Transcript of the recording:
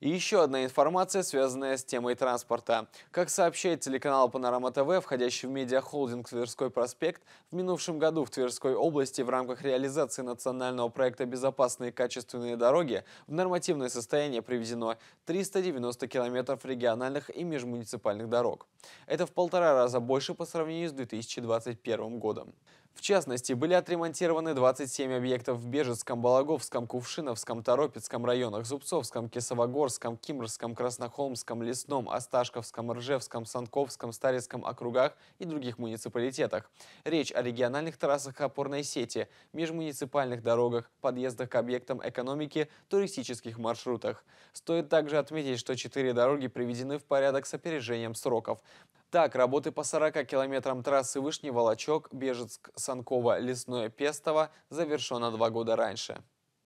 И еще одна информация, связанная с темой транспорта. Как сообщает телеканал «Панорама ТВ», входящий в медиахолдинг «Тверской проспект», в минувшем году в Тверской области в рамках реализации национального проекта «Безопасные качественные дороги» в нормативное состояние приведено 390 километров региональных и межмуниципальных дорог. Это в полтора раза больше по сравнению с 2021 годом. В частности, были отремонтированы 27 объектов в Бежецком, Балаговском, Кувшиновском, Торопецком районах, Зубцовском, Кесовогорском, Кимрском, Краснохолмском, Лесном, Осташковском, Ржевском, Санковском, Старецком округах и других муниципалитетах. Речь о региональных трассах опорной сети, межмуниципальных дорогах, подъездах к объектам экономики, туристических маршрутах. Стоит также отметить, что четыре дороги приведены в порядок с опережением сроков. Так, работы по 40 километрам трассы Вышний Волочок, Бежецк, Санково, Лесное, Пестово завершено два года раньше.